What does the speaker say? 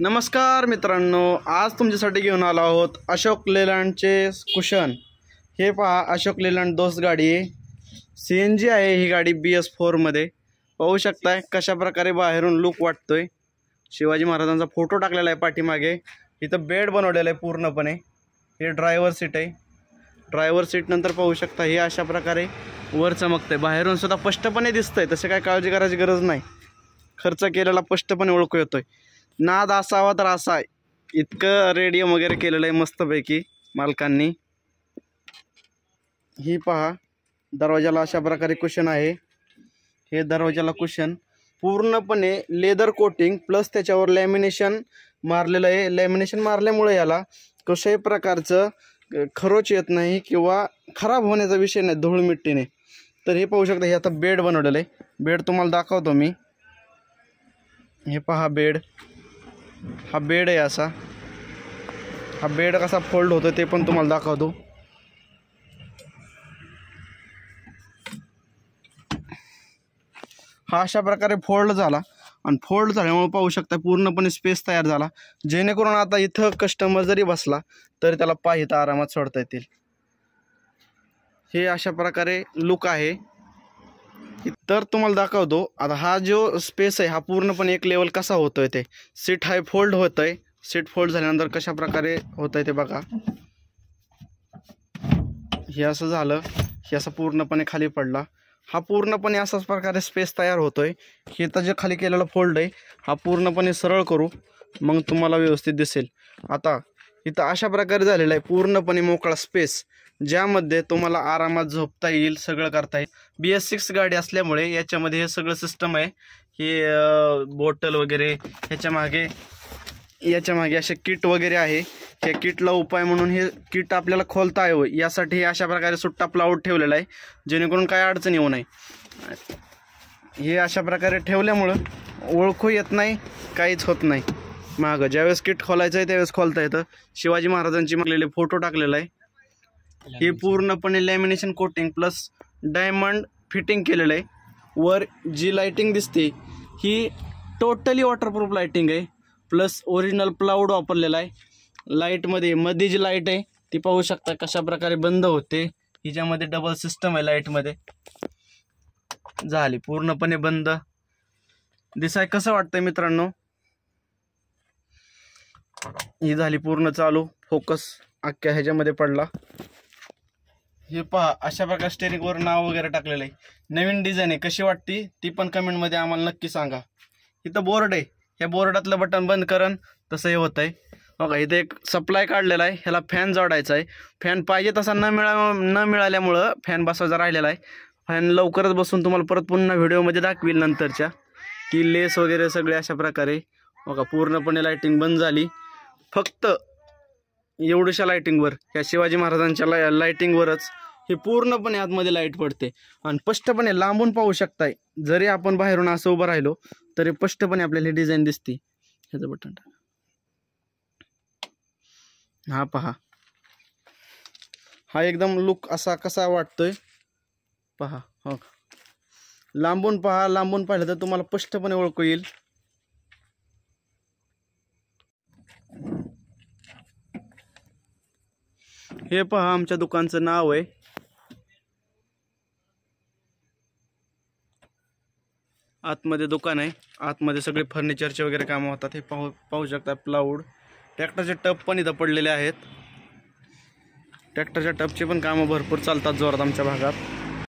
नमस्कार मित्रांनो आज तुमच्यासाठी घेऊन आलो आहोत अशोक लेलँडचे कुशन हे पहा अशोक लेलँड दोस्त गाडी आहे सी एन जी आहे ही गाडी बी एस फोरमध्ये पाहू शकताय कशाप्रकारे बाहेरून लुक वाटतो आहे शिवाजी महाराजांचा फोटो टाकलेला आहे पाठीमागे इथं बेड बनवलेला आहे पूर्णपणे हे ड्रायव्हर सीट आहे ड्रायव्हर सीट नंतर पाहू शकता हे अशा प्रकारे वर चमकतं आहे बाहेरून सुद्धा स्पष्टपणे दिसतंय तसे काय काळजी करायची गरज नाही खर्च केलेला स्पष्टपणे ओळखू येतोय नाद असावा तर असा इतकं रेडियम वगैरे केलेलं आहे मस्तपैकी मालकांनी ही पहा दरवाजाला अशा प्रकारे कुशन आहे हे दरवाजाला कुशन पूर्णपणे लेदर कोटिंग प्लस त्याच्यावर लॅमिनेशन मारलेलं आहे लॅमिनेशन मारल्यामुळे याला कशाही प्रकारचं खरोच येत नाही किंवा खराब होण्याचा विषय नाही धूळ मिट्टीने तर हे पाहू शकता हे आता बेड बनवलेलं आहे बेड तुम्हाला दाखवतो मी हे पहा बेड हा बेड आहे असा हा बेड कसा फोल्ड होतो ते पण तुम्हाला दाखवतो हा अशा प्रकारे फोल्ड झाला आणि फोल्ड झाल्यामुळे पाहू शकता पूर्णपणे स्पेस तयार झाला जेणेकरून आता इथं कस्टमर जरी बसला तरी त्याला पाय इथं आरामात सोडता येतील हे अशा प्रकारे लुक आहे तर तुम्हाला दाखवतो आता हा जो स्पेस आहे हा पूर्णपणे एक लेवल कसा होतो आहे ते सीट हाय फोल्ड होत आहे सीट फोल्ड झाल्यानंतर कशा प्रकारे होत आहे ते बघा हे असं झालं हे असं पूर्णपणे खाली पडला हा पूर्णपणे असाच प्रकारे स्पेस तयार होतो आहे हे तर जे खाली केलेला फोल्ड आहे हा पूर्णपणे सरळ करू मग तुम्हाला व्यवस्थित दिसेल आता इथं अशा प्रकारे झालेलं आहे पूर्णपणे मोकळा स्पेस ज्यामध्ये तुम्हाला आरामात झोपता येईल सगळं करता येईल बी एस सिक्स गाडी असल्यामुळे याच्यामध्ये हे सगळं सिस्टम आहे हे बॉटल वगैरे ह्याच्या मागे याच्या मागे असे किट वगैरे आहे त्या किटला उपाय म्हणून हे किट आपल्याला खोलता यावं यासाठी हे अशा प्रकारे सुट्टा प्लाऊट ठेवलेला आहे जेणेकरून काय अडचण येऊ नये हे अशा प्रकारे ठेवल्यामुळं ओळखू येत नाही काहीच होत नाही माग ज्यावेळेस किट खोलायचं आहे त्यावेळेस खोलता येतं शिवाजी महाराजांची मागलेले फोटो टाकलेला आहे हे पूर्णपणे lamination coating plus diamond fitting केलेलं आहे वर जी लाइटिंग दिसते ही टोटली वॉटरप्रूफ लाइटिंग आहे प्लस ओरिजिनल प्लाऊड वापरलेला आहे लाईटमध्ये मध्ये जी लाईट आहे ती पाहू शकता कशा प्रकारे बंद होते हिच्यामध्ये डबल सिस्टम आहे लाईटमध्ये झाली पूर्णपणे बंद दिसाय कसं वाटतंय मित्रांनो ही झाली पूर्ण चालू फोकस अख्ख्या ह्याच्यामध्ये पडला हे पहा अशा प्रकारे वर नाव वगैरे टाकलेलं आहे नवीन डिझाईन आहे कशी वाटती ती पण कमेंटमध्ये आम्हाला नक्की सांगा इथं बोर्ड आहे ह्या बोर्डातलं बटन बंद करण तसं हे होतं आहे बघा इथं एक सप्लाय काढलेला आहे ह्याला फॅन जोडायचा आहे फॅन पाहिजे तसा न मिळा न मिळाल्यामुळं फॅन बसवायचा राहिलेला आहे फॅन लवकरच बसून तुम्हाला परत पुन्हा व्हिडिओमध्ये दाखवील नंतरच्या की लेस वगैरे सगळे अशा प्रकारे बघा पूर्णपणे लायटिंग बंद झाली फक्त एवढ्याशा लाइटिंगवर या शिवाजी महाराजांच्या ला लायटिंगवरच हे पूर्णपणे आतमध्ये लाईट पडते आणि स्पष्टपणे लांबून पाहू शकताय जरी आपण बाहेरून असं उभं राहिलो तरी स्पष्टपणे आपल्याला ही डिझाईन दिसते ह्याचं बटन हा पहा हा एकदम लुक असा कसा वाटतोय पहा हो लांबून पहा लांबून पाहिलं तर तुम्हाला स्पष्टपणे ओळखू येईल हे पहा आमच्या दुकानचं नाव आहे आतमध्ये दुकान आहे आतमध्ये सगळे फर्निचरचे वगैरे कामं होतात हे पाहू पाहू शकता प्लाउड ट्रॅक्टरचे टप पण इथं पडलेले आहेत ट्रॅक्टरच्या टपचे पण कामं भरपूर चालतात जोरात आमच्या भागात